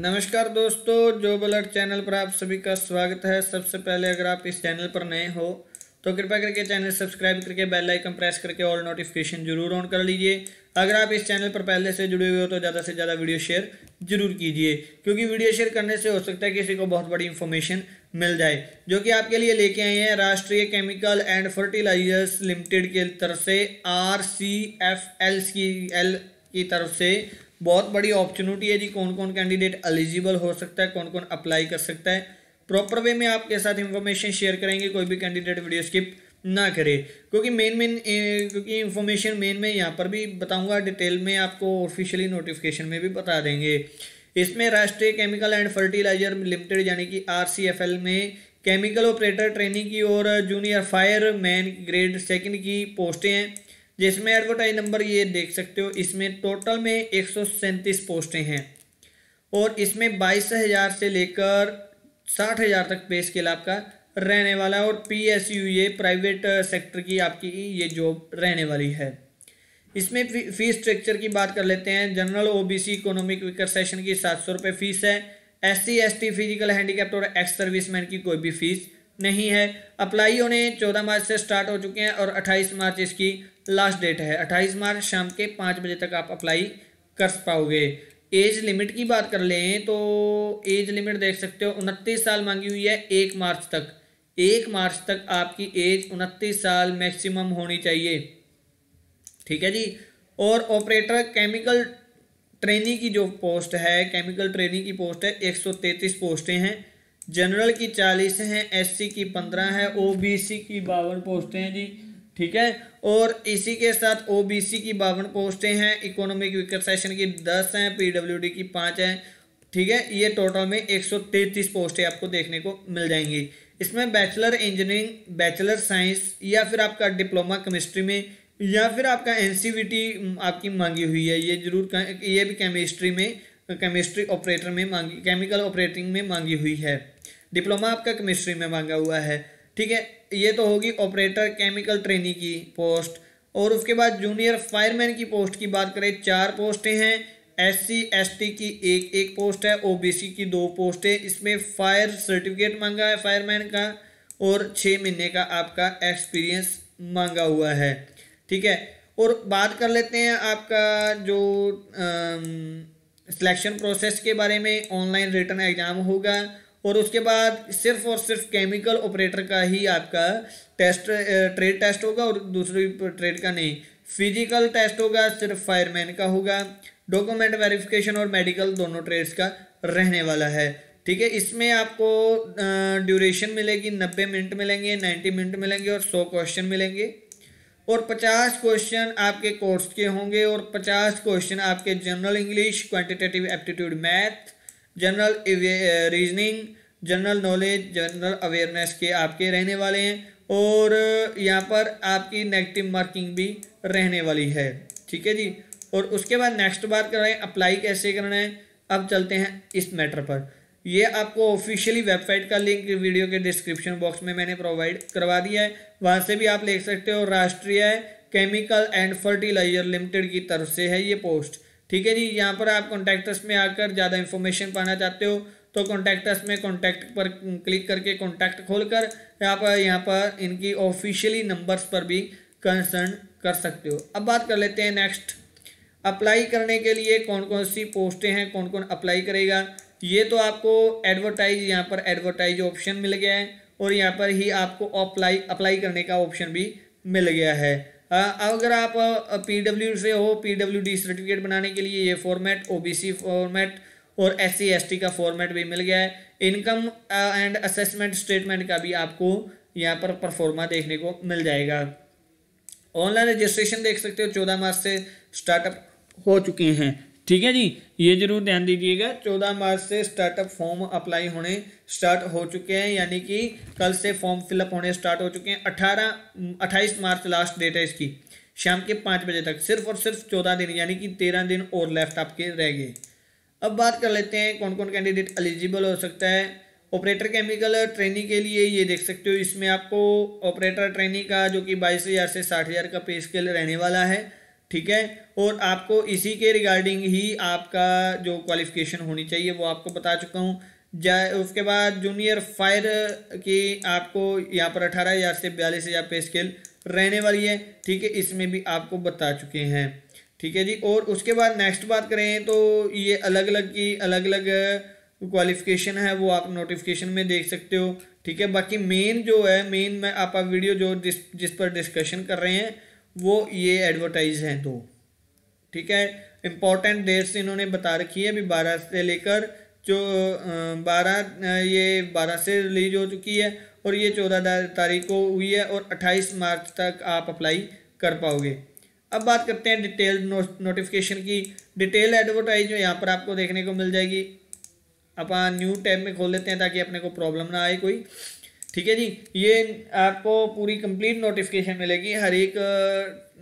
नमस्कार दोस्तों जो बलट चैनल पर आप सभी का स्वागत है सबसे पहले अगर आप इस चैनल पर नए हो तो कृपया करके चैनल सब्सक्राइब करके बेल आइकन प्रेस करके ऑल नोटिफिकेशन जरूर ऑन कर लीजिए अगर आप इस चैनल पर पहले से जुड़े हुए हो तो ज़्यादा से ज़्यादा वीडियो शेयर जरूर कीजिए क्योंकि वीडियो शेयर करने से हो सकता है किसी को बहुत बड़ी इन्फॉर्मेशन मिल जाए जो कि आपके लिए लेके आए हैं राष्ट्रीय केमिकल एंड फर्टिलाइजर्स लिमिटेड की तरफ से आर सी एफ एल की एल की तरफ से बहुत बड़ी अपॉर्चुनिटी है जी कौन कौन कैंडिडेट एलिजिबल हो सकता है कौन कौन अप्लाई कर सकता है प्रॉपर वे में आपके साथ इन्फॉर्मेशन शेयर करेंगे कोई भी कैंडिडेट वीडियो स्किप ना करे क्योंकि मेन मेन क्योंकि इन्फॉर्मेशन मेन में यहाँ पर भी बताऊँगा डिटेल में आपको ऑफिशियली नोटिफिकेशन में भी बता देंगे इसमें राष्ट्रीय केमिकल एंड फर्टिलाइजर लिमिटेड यानी कि आर में केमिकल ऑपरेटर ट्रेनिंग की और junior fireman grade second की पोस्टें हैं जिसमें एडवर्टाइज नंबर ये देख सकते हो इसमें टोटल में एक पोस्टें हैं और इसमें बाईस हज़ार से लेकर साठ हज़ार तक पे स्केल आपका रहने वाला है और पी एस यू ये प्राइवेट सेक्टर uh, की आपकी ये जॉब रहने वाली है इसमें फीस स्ट्रक्चर की बात कर लेते हैं general OBC economic weaker section की सात सौ रुपये फ़ीस है S C S T physical handicapped और एक्स सर्विसमैन की कोई भी फीस नहीं है अप्लाई होने चौदह मार्च से स्टार्ट हो चुके हैं और अट्ठाईस मार्च इसकी लास्ट डेट है अट्ठाईस मार्च शाम के पाँच बजे तक आप अप्लाई कर पाओगे एज लिमिट की बात कर लें तो एज लिमिट देख सकते हो उनतीस साल मांगी हुई है एक मार्च तक एक मार्च तक आपकी एज उनतीस साल मैक्सिमम होनी चाहिए ठीक है जी और ऑपरेटर केमिकल ट्रेनिंग की जो पोस्ट है केमिकल ट्रेनिंग की पोस्ट है एक सौ तैंतीस पोस्टें हैं जनरल की चालीस हैं एससी की पंद्रह है ओबीसी की बावन पोस्टें हैं जी ठीक है और इसी के साथ ओबीसी की बावन पोस्टें हैं इकोनॉमिक विकर सेशन की दस हैं पीडब्ल्यूडी की पाँच हैं ठीक है ये टोटल में 133 पोस्टें आपको देखने को मिल जाएंगी इसमें बैचलर इंजीनियरिंग बैचलर साइंस या फिर आपका डिप्लोमा केमिस्ट्री में या फिर आपका एन e आपकी मांगी हुई है ये जरूर ये भी केमिस्ट्री में केमिस्ट्री ऑपरेटर में मांगी केमिकल ऑपरेटिंग में मांगी हुई है डिप्लोमा आपका केमिस्ट्री में मांगा हुआ है ठीक है ये तो होगी ऑपरेटर केमिकल ट्रेनिंग की पोस्ट और उसके बाद जूनियर फायरमैन की पोस्ट की बात करें चार पोस्टें हैं एससी एसटी की एक एक पोस्ट है ओबीसी की दो पोस्ट है इसमें फायर सर्टिफिकेट मांगा है फायरमैन का और छः महीने का आपका एक्सपीरियंस मांगा हुआ है ठीक है और बात कर लेते हैं आपका जो सिलेक्शन प्रोसेस के बारे में ऑनलाइन रिटर्न एग्ज़ाम होगा और उसके बाद सिर्फ और सिर्फ केमिकल ऑपरेटर का ही आपका टेस्ट ट्रेड टेस्ट होगा और दूसरी ट्रेड का नहीं फिजिकल टेस्ट होगा सिर्फ फायरमैन का होगा डॉक्यूमेंट वेरिफिकेशन और मेडिकल दोनों ट्रेड्स का रहने वाला है ठीक है इसमें आपको ड्यूरेशन मिलेगी नब्बे मिनट मिलेंगे नाइन्टी मिनट मिलेंगे और सौ क्वेश्चन मिलेंगे और पचास क्वेश्चन आपके कोर्स के होंगे और पचास क्वेश्चन आपके general English quantitative aptitude math general reasoning general knowledge general awareness के आपके रहने वाले हैं और uh, यहाँ पर आपकी नेगेटिव मार्किंग भी रहने वाली है ठीक है जी और उसके बाद नेक्स्ट बार करें अप्लाई कैसे करना है अब चलते हैं इस मैटर पर ये आपको ऑफिशियली वेबसाइट का लिंक वीडियो के डिस्क्रिप्शन बॉक्स में मैंने प्रोवाइड करवा दिया है वहाँ से भी आप ले सकते हो राष्ट्रीय केमिकल एंड फर्टिलाइजर लिमिटेड की तरफ से है ये पोस्ट ठीक है जी यहाँ पर आप कॉन्टैक्टस में आकर ज़्यादा इन्फॉर्मेशन पाना चाहते हो तो कॉन्टैक्टस में कॉन्टैक्ट पर क्लिक करके कॉन्टैक्ट खोलकर आप यहाँ पर इनकी ऑफिशियली नंबर्स पर भी कंसर्न कर सकते हो अब बात कर लेते हैं नेक्स्ट अप्लाई करने के लिए कौन कौन सी पोस्टें हैं कौन कौन अप्लाई करेगा ये तो आपको एडवर्टाइज यहाँ पर एडवर्टाइज ऑप्शन मिल गया है और यहाँ पर ही आपको अप्लाई अप्लाई करने का ऑप्शन भी मिल गया है अगर आप पीडब्ल्यू से हो डी सर्टिफिकेट बनाने के लिए ये फॉर्मेट ओबीसी फॉर्मेट और एस सी का फॉर्मेट भी मिल गया है इनकम एंड असेसमेंट स्टेटमेंट का भी आपको यहाँ पर परफॉर्मा देखने को मिल जाएगा ऑनलाइन रजिस्ट्रेशन देख सकते हो चौदह मार्च से स्टार्टअप हो चुके हैं ठीक है जी ये जरूर ध्यान दीजिएगा चौदह मार्च से स्टार्टअप फॉर्म अप्लाई होने स्टार्ट हो चुके हैं यानी कि कल से फॉर्म फिलअप होने स्टार्ट हो चुके हैं अठारह अट्ठाईस मार्च लास्ट डेट है इसकी शाम के पाँच बजे तक सिर्फ और सिर्फ चौदह दिन यानी कि तेरह दिन और लेफ्ट आपके रह गए अब बात कर लेते हैं कौन कौन कैंडिडेट एलिजिबल हो सकता है ऑपरेटर केमिकल ट्रेनिंग के लिए ये देख सकते हो इसमें आपको ऑपरेटर ट्रेनिंग का जो कि बाईस हज़ार से साठ हज़ार का पे स्केल रहने वाला है ठीक है और आपको इसी के रिगार्डिंग ही आपका जो क्वालिफिकेशन होनी चाहिए वो आपको बता चुका हूँ जाए उसके बाद जूनियर फायर की आपको यहाँ पर अठारह हज़ार से बयालीस हज़ार पे स्केल रहने वाली है ठीक है इसमें भी आपको बता चुके हैं ठीक है जी और उसके बाद नेक्स्ट बात करें तो ये अलग अलग की अलग अलग क्वालिफिकेशन है वो आप नोटिफिकेशन में देख सकते हो ठीक है बाकी मेन जो है मेन में आप वीडियो जो जिस जिस पर डिस्कशन कर रहे हैं वो ये एडवर्टाइज हैं तो ठीक है इम्पोर्टेंट डेट्स इन्होंने बता रखी है अभी बारह से लेकर जो बारह ये बारह से रिलीज हो चुकी है और ये चौदह तारीख को हुई है और अट्ठाईस मार्च तक आप अप्लाई कर पाओगे अब बात करते हैं डिटेल नो, नोटिफिकेशन की डिटेल एडवर्टाइज यहाँ पर आपको देखने को मिल जाएगी अपन न्यू टैब में खोल लेते हैं ताकि अपने को प्रॉब्लम ना आए कोई ठीक है जी ये आपको पूरी कंप्लीट नोटिफिकेशन मिलेगी हर एक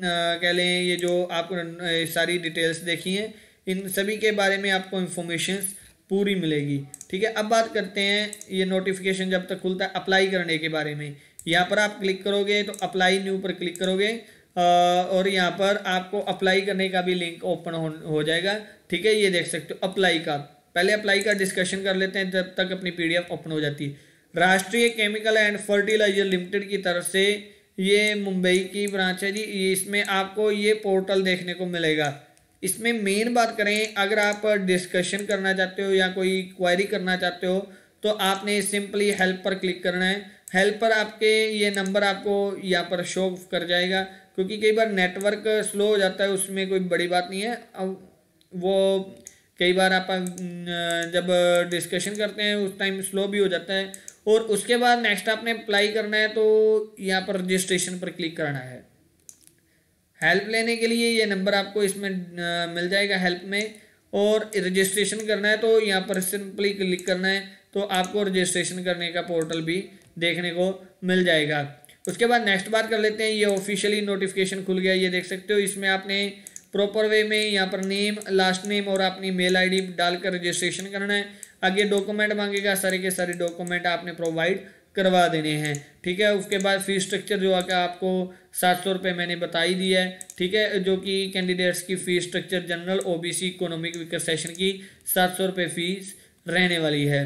कह लें ये जो आपको सारी डिटेल्स देखी हैं इन सभी के बारे में आपको इन्फॉर्मेशन पूरी मिलेगी ठीक है अब बात करते हैं ये नोटिफिकेशन जब तक खुलता है अप्लाई करने के बारे में यहाँ पर आप क्लिक करोगे तो अप्लाई न्यू पर क्लिक करोगे और यहाँ पर आपको अप्लाई करने का भी लिंक ओपन हो, हो जाएगा ठीक है ये देख सकते हो अप्लाई का पहले अप्लाई का डिस्कशन कर लेते हैं जब तक अपनी पीडीएफ ओपन हो जाती है राष्ट्रीय केमिकल एंड फर्टिलाइजर लिमिटेड की तरफ से ये मुंबई की ब्रांच है जी इसमें आपको ये पोर्टल देखने को मिलेगा इसमें मेन बात करें अगर आप डिस्कशन करना चाहते हो या कोई क्वायरी करना चाहते हो तो आपने सिंपली हेल्प पर क्लिक करना है हेल्प पर आपके ये नंबर आपको यहाँ पर शो कर जाएगा क्योंकि कई बार नेटवर्क स्लो हो जाता है उसमें कोई बड़ी बात नहीं है अब वो कई बार आप जब डिस्कशन करते हैं उस टाइम स्लो भी हो जाता है और उसके बाद नेक्स्ट आपने अप्लाई करना है तो यहाँ पर रजिस्ट्रेशन पर क्लिक करना है हेल्प लेने के लिए ये नंबर आपको इसमें मिल जाएगा हेल्प में और रजिस्ट्रेशन करना है तो यहाँ पर सिंपली क्लिक करना है तो आपको रजिस्ट्रेशन करने का पोर्टल भी देखने को मिल जाएगा उसके बाद नेक्स्ट बात कर लेते हैं ये ऑफिशियली नोटिफिकेशन खुल गया ये देख सकते हो इसमें आपने प्रॉपर वे में यहाँ पर नेम लास्ट नेम और अपनी मेल आईडी डालकर रजिस्ट्रेशन करना है आगे डॉक्यूमेंट मांगेगा सारे के सारे डॉक्यूमेंट आपने प्रोवाइड करवा देने हैं ठीक है उसके बाद फीस स्ट्रक्चर जो आकर आपको सात सौ रुपये मैंने बता ही दिया है ठीक है जो कि कैंडिडेट्स की fees structure general OBC economic विकास सेशन की सात सौ रुपये फीस रहने वाली है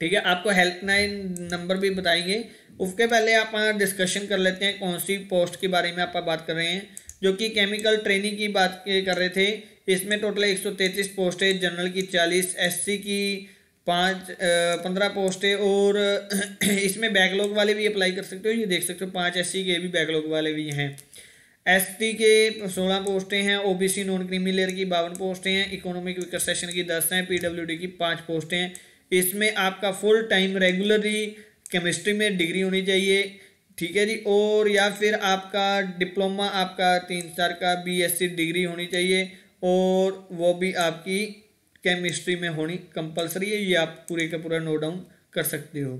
ठीक है आपको हेल्पलाइन नंबर भी बताएंगे उसके पहले आप डिस्कशन हाँ, कर लेते हैं कौन सी पोस्ट के बारे में आप बात कर रहे हैं जो कि केमिकल ट्रेनिंग की बात कर रहे थे इसमें टोटल 133 पोस्टें जनरल की 40 एससी की पाँच पंद्रह पोस्टें और इसमें बैकलॉग वाले भी अप्लाई कर सकते हो ये देख सकते हो पाँच एस के भी बैकलॉग वाले भी हैं एस के सोलह पोस्टें हैं ओबीसी नॉन क्रीमी लेयर की बावन पोस्टें हैं इकोनॉमिक विकर सेशन की दस हैं पीडब्ल्यूडी की पाँच पोस्टें हैं इसमें आपका फुल टाइम रेगुलरली केमिस्ट्री में डिग्री होनी चाहिए ठीक है जी और या फिर आपका डिप्लोमा आपका तीन साल का बीएससी डिग्री होनी चाहिए और वो भी आपकी केमिस्ट्री में होनी कंपलसरी है ये आप पूरे का पूरा नोट डाउन कर सकते हो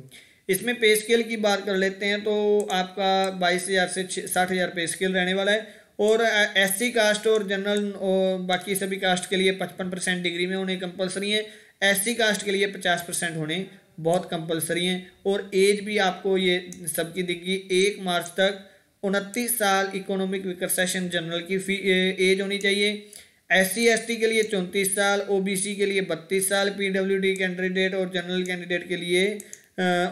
इसमें पे स्केल की बात कर लेते हैं तो आपका बाईस हज़ार से साठ हज़ार पे स्केल रहने वाला है और एस कास्ट और जनरल और बाकी सभी कास्ट के लिए पचपन परसेंट डिग्री में होने कंपलसरी है एस कास्ट के लिए पचास परसेंट होने बहुत कंपलसरी हैं और एज भी आपको ये सबकी दिखी एक मार्च तक उनतीस साल इकोनॉमिक विकसेशन सेशन जनरल की फी एज होनी चाहिए एस सी के लिए चौंतीस साल ओबीसी के लिए बत्तीस साल पीडब्ल्यूडी कैंडिडेट और जनरल कैंडिडेट के लिए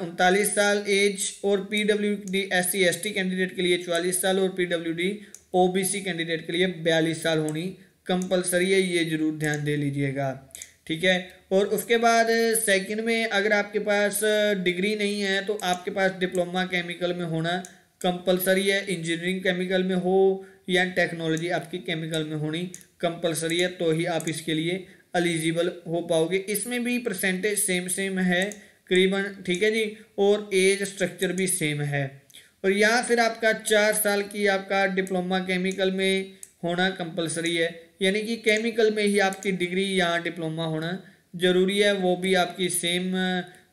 उनतालीस साल एज और P W D S C S T candidate के लिए चवालीस साल और P W D O B C candidate के लिए बयालीस साल होनी कंपलसरी है ये जरूर ध्यान दे लीजिएगा ठीक है और उसके बाद सेकंड में अगर आपके पास डिग्री नहीं है तो आपके पास डिप्लोमा केमिकल में होना कंपलसरी है इंजीनियरिंग केमिकल में हो या टेक्नोलॉजी आपकी केमिकल में होनी कंपलसरी है तो ही आप इसके लिए एलिजिबल हो पाओगे इसमें भी परसेंटेज सेम सेम है करीबन ठीक है जी और एज स्ट्रक्चर भी सेम है और या फिर आपका चार साल की आपका डिप्लोमा केमिकल में होना कंपलसरी है यानी कि केमिकल में ही आपकी डिग्री या डिप्लोमा होना ज़रूरी है वो भी आपकी सेम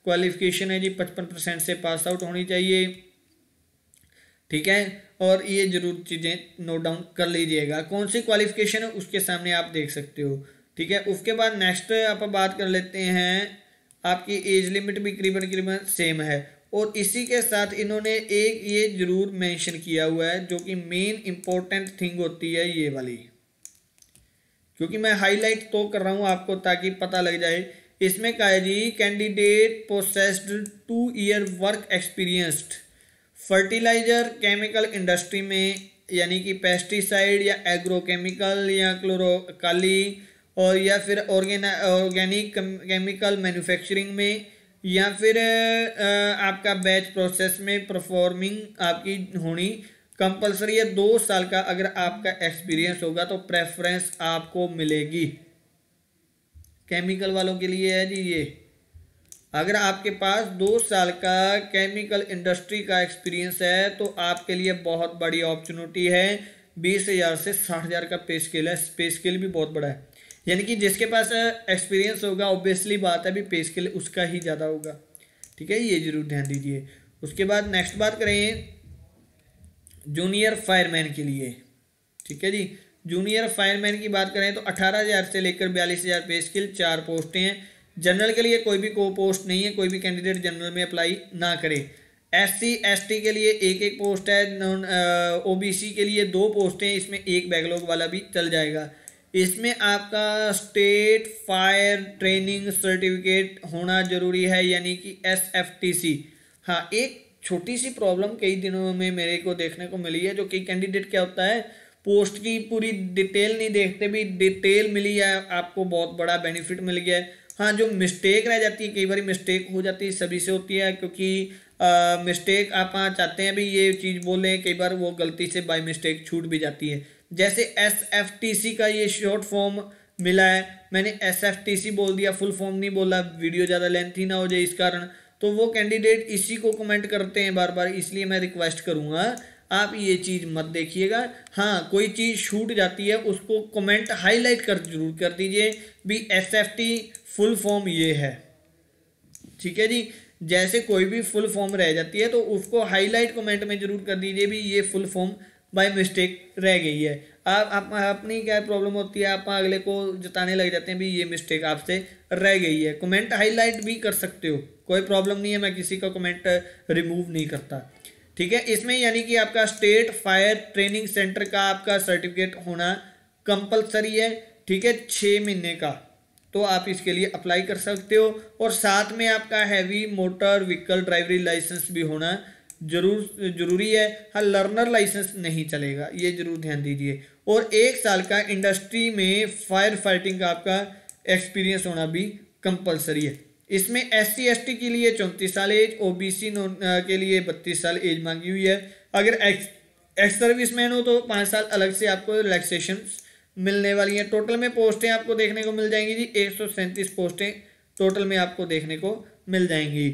क्वालिफिकेशन है जी पचपन परसेंट से पास आउट होनी चाहिए ठीक है और ये जरूर चीज़ें नोट डाउन कर लीजिएगा कौन सी क्वालिफिकेशन है उसके सामने आप देख सकते हो ठीक है उसके बाद नेक्स्ट आप बात कर लेते हैं आपकी एज लिमिट भी करीबन करीबन सेम है और इसी के साथ इन्होंने एक ये ज़रूर मेंशन किया हुआ है जो कि मेन इम्पोर्टेंट थिंग होती है ये वाली क्योंकि मैं हाईलाइट तो कर रहा हूँ आपको ताकि पता लग जाए इसमें कहा है जी candidate processed to year work experienced fertilizer chemical industry में यानी कि पेस्टिसाइड या एग्रोकेमिकल या क्लोरोकाली और या फिर ऑर्गेना ऑर्गेनिक केमिकल मैन्युफैक्चरिंग में या फिर आपका बैच प्रोसेस में परफॉर्मिंग आपकी होनी कंपलसरी है दो साल का अगर आपका एक्सपीरियंस होगा तो प्रेफरेंस आपको मिलेगी केमिकल वालों के लिए है जी ये अगर आपके पास दो साल का केमिकल इंडस्ट्री का एक्सपीरियंस है तो आपके लिए बहुत बड़ी अपॉर्चुनिटी है बीस हज़ार से साठ हज़ार का पे स्केल है पे स्केल भी बहुत बड़ा है यानी कि जिसके पास एक्सपीरियंस होगा ऑब्वियसली बात है भी पे स्केल उसका ही ज़्यादा होगा ठीक है ये जरूर ध्यान दीजिए उसके बाद नेक्स्ट बात करें जूनियर फायरमैन के लिए ठीक है जी जूनियर फायरमैन की बात करें तो अठारह हज़ार से लेकर बयालीस हज़ार पे स्किल चार पोस्टें हैं जनरल के लिए कोई भी को पोस्ट नहीं है कोई भी कैंडिडेट जनरल में अप्लाई ना करे एस सी के लिए एक एक पोस्ट है नॉन ओ के लिए दो पोस्ट हैं इसमें एक बैकलॉग वाला भी चल जाएगा इसमें आपका स्टेट फायर ट्रेनिंग सर्टिफिकेट होना ज़रूरी है यानी कि एस एफ हाँ एक छोटी सी प्रॉब्लम कई दिनों में मेरे को देखने को मिली है जो कई कैंडिडेट क्या होता है पोस्ट की पूरी डिटेल नहीं देखते भी डिटेल मिली है आपको बहुत बड़ा बेनिफिट मिल गया है हाँ जो मिस्टेक रह जाती है कई बार मिस्टेक हो जाती है सभी से होती है क्योंकि मिस्टेक आप हाँ चाहते हैं भी ये चीज़ बोलें कई बार वो गलती से बाई मिस्टेक छूट भी जाती है जैसे एस एफ टी सी का ये शॉर्ट फॉर्म मिला है मैंने एस एफ टी सी बोल दिया फुल फॉर्म नहीं बोला वीडियो ज़्यादा लेंथी ना हो जाए इस कारण तो वो कैंडिडेट इसी को कमेंट करते हैं बार बार इसलिए मैं रिक्वेस्ट करूँगा आप ये चीज़ मत देखिएगा हाँ कोई चीज़ छूट जाती है उसको कमेंट हाईलाइट कर जरूर कर दीजिए भी S F T full form ये है ठीक है जी जैसे कोई भी फुल फॉर्म रह जाती है तो उसको हाईलाइट कमेंट में जरूर कर दीजिए भी ये फुल फॉर्म बाय मिस्टेक रह गई है आप आप अपनी क्या प्रॉब्लम होती है आप अगले को जताने लग जाते हैं भी ये मिस्टेक आपसे रह गई है कमेंट हाईलाइट भी कर सकते हो कोई प्रॉब्लम नहीं है मैं किसी का कमेंट रिमूव uh, नहीं करता ठीक है इसमें यानी कि आपका स्टेट फायर ट्रेनिंग सेंटर का आपका सर्टिफिकेट होना कंपलसरी है ठीक है छः महीने का तो आप इसके लिए अप्लाई कर सकते हो और साथ में आपका हैवी मोटर व्हीकल ड्राइवरी लाइसेंस भी होना जरूर जरूरी है हाँ लर्नर लाइसेंस नहीं चलेगा ये जरूर ध्यान दीजिए और एक साल का इंडस्ट्री में फायर फाइटिंग का आपका एक्सपीरियंस होना भी कंपलसरी है इसमें एस सी के लिए चौंतीस साल एज ओबीसी के लिए बत्तीस साल एज मांगी हुई है अगर एक्स एक्स सर्विस मैन हो तो पाँच साल अलग से आपको रिलैक्सेशन मिलने वाली हैं टोटल में पोस्टें आपको देखने को मिल जाएंगी जी एक पोस्टें टोटल में आपको देखने को मिल जाएंगी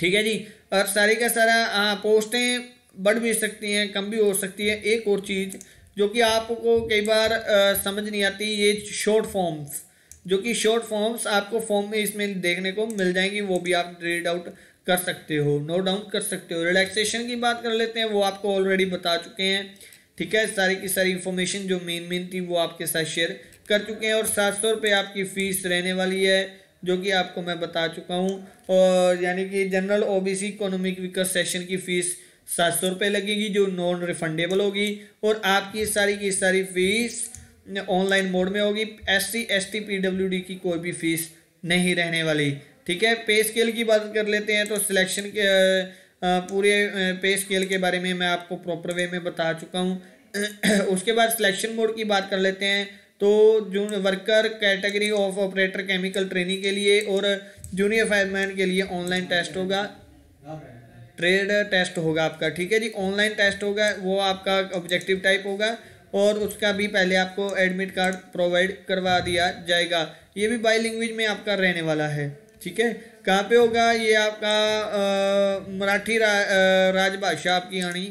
ठीक है जी और सारी का सारा हाँ पोस्टें बढ़ भी सकती हैं कम भी हो सकती है एक और चीज़ जो कि आपको कई बार आ, समझ नहीं आती ये शॉर्ट फॉर्म्स जो कि शॉर्ट फॉर्म्स आपको फॉर्म में इसमें देखने को मिल जाएंगी वो भी आप रीड आउट कर सकते हो नो डाउन कर सकते हो रिलैक्सेशन की बात कर लेते हैं वो आपको ऑलरेडी बता चुके हैं ठीक है सारी की सारी इन्फॉर्मेशन जो मेन मेन थी वो आपके साथ शेयर कर चुके हैं और सात सौ रुपये आपकी फ़ीस रहने वाली है जो कि आपको मैं बता चुका हूँ और यानी कि जनरल सी इकोनॉमिक विकास सेशन की फ़ीस सात सौ रुपये लगेगी जो नॉन रिफंडेबल होगी और आपकी सारी की सारी फ़ीस ऑनलाइन मोड में होगी S C S T P W D की कोई भी फीस नहीं रहने वाली ठीक है पे स्केल की बात कर लेते हैं तो सिलेक्शन के पूरे पे स्केल के बारे में मैं आपको प्रॉपर वे में बता चुका हूँ उसके बाद सिलेक्शन मोड की बात कर लेते हैं तो जून worker category of operator chemical training के लिए और जूनियर फायरमैन के लिए ऑनलाइन टेस्ट होगा ट्रेड टेस्ट होगा आपका ठीक है जी ऑनलाइन टेस्ट होगा वो आपका ऑब्जेक्टिव टाइप होगा और उसका भी पहले आपको एडमिट कार्ड प्रोवाइड करवा दिया जाएगा ये भी बाई लैंग्वेज में आपका रहने वाला है ठीक है कहाँ पे होगा ये आपका मराठी रा, राजभाषा आपकी आनी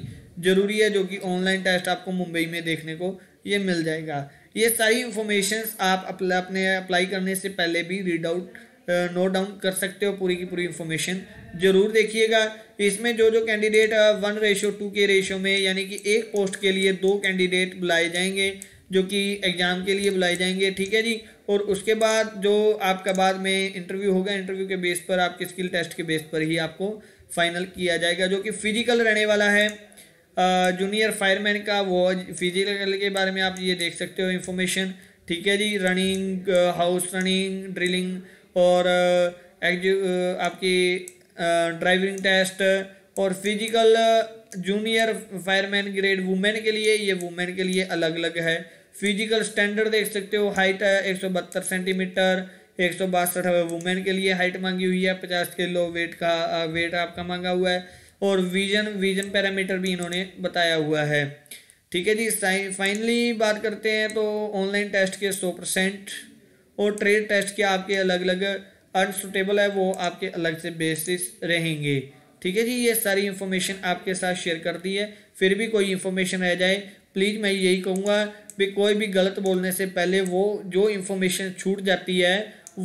जरूरी है जो कि ऑनलाइन टेस्ट आपको मुंबई में देखने को ये मिल जाएगा ये सारी इंफॉर्मेशन आप अपने अप्लाई करने से पहले भी रीड आउट नोट डाउन कर सकते हो पूरी की पूरी इन्फॉर्मेशन जरूर देखिएगा इसमें जो जो कैंडिडेट वन रेशो टू के रेशो में यानी कि एक पोस्ट के लिए दो कैंडिडेट बुलाए जाएंगे जो कि एग्ज़ाम के लिए बुलाए जाएंगे ठीक है जी और उसके बाद जो आपका बाद में इंटरव्यू होगा इंटरव्यू के बेस पर आपके स्किल टेस्ट के बेस पर ही आपको फाइनल किया जाएगा जो कि फिजिकल रहने वाला है जूनियर फायरमैन का वो फिजिकल के बारे में आप ये देख सकते हो इन्फॉर्मेशन ठीक है जी रनिंग हाउस रनिंग ड्रिलिंग और आपकी ड्राइविंग टेस्ट और physical junior fireman grade women के लिए ये वुमेन के लिए अलग अलग है फिजिकल स्टैंडर्ड देख सकते हो हाइट है एक सौ बहत्तर सेंटीमीटर एक सौ बासठ वुमेन के लिए हाइट मांगी हुई है पचास किलो वेट का वेट आपका मांगा हुआ है और विजन विजन पैरामीटर भी इन्होंने बताया हुआ है ठीक है जी फाइनली बात करते हैं तो ऑनलाइन टेस्ट के सौ परसेंट और ट्रेड टेस्ट के आपके अलग अलग अनसुटेबल है वो आपके अलग से बेसिस रहेंगे ठीक है जी ये सारी इंफॉर्मेशन आपके साथ शेयर कर दी है फिर भी कोई इन्फॉर्मेशन रह जाए प्लीज़ मैं यही कहूँगा भी कोई भी गलत बोलने से पहले वो जो इन्फॉर्मेशन छूट जाती है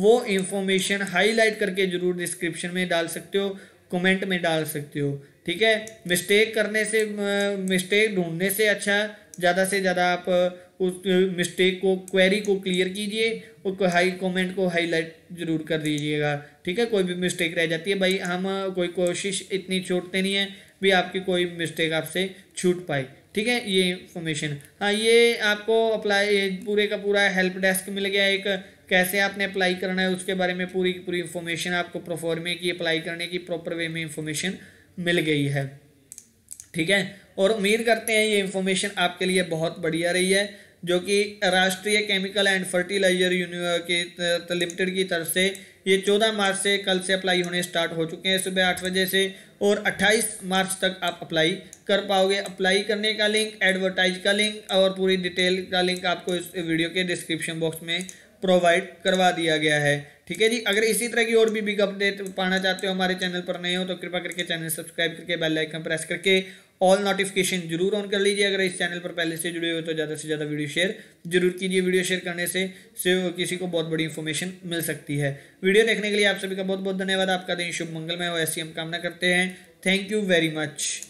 वो इन्फॉर्मेशन हाईलाइट करके ज़रूर डिस्क्रिप्शन में डाल सकते हो कमेंट में डाल सकते हो ठीक है मिस्टेक करने से मिस्टेक ढूंढने से अच्छा ज़्यादा से ज़्यादा आप उस मिस्टेक को क्वेरी को क्लियर कीजिए और कोई हाई कमेंट को हाईलाइट जरूर कर दीजिएगा ठीक है कोई भी मिस्टेक रह जाती है भाई हम कोई कोशिश इतनी छोड़ते नहीं है भी आपकी कोई मिस्टेक आपसे छूट पाए ठीक है ये इन्फॉर्मेशन हाँ ये आपको अप्लाई पूरे का पूरा हेल्प डेस्क मिल गया एक कैसे आपने अप्लाई करना है उसके बारे में पूरी की पूरी इन्फॉर्मेशन आपको प्रोफॉर्मे की अप्लाई करने की प्रॉपर वे में इन्फॉर्मेशन मिल गई है ठीक है और उम्मीद करते हैं ये इन्फॉर्मेशन आपके लिए बहुत बढ़िया रही है जो कि राष्ट्रीय केमिकल एंड फर्टिलाइजर की लिमिटेड की तरफ से ये 14 मार्च से कल से अप्लाई होने स्टार्ट हो चुके हैं सुबह आठ बजे से और 28 मार्च तक आप अप्लाई कर पाओगे अप्लाई करने का लिंक एडवर्टाइज का लिंक और पूरी डिटेल का लिंक आपको इस वीडियो के डिस्क्रिप्शन बॉक्स में प्रोवाइड करवा दिया गया है ठीक है जी अगर इसी तरह की और भी बिग अपडेट पाना चाहते हो हमारे चैनल पर नए हो तो कृपा करके चैनल सब्सक्राइब करके बेल आइकन प्रेस करके ऑल नोटिफिकेशन जरूर ऑन कर लीजिए अगर इस चैनल पर पहले से जुड़े हो तो ज़्यादा से ज़्यादा वीडियो शेयर जरूर कीजिए वीडियो शेयर करने से से किसी को बहुत बड़ी इन्फॉर्मेशन मिल सकती है वीडियो देखने के लिए आप सभी का बहुत बहुत धन्यवाद आपका दिन शुभ मंगल में हो ऐसी हम कामना करते हैं थैंक यू वेरी मच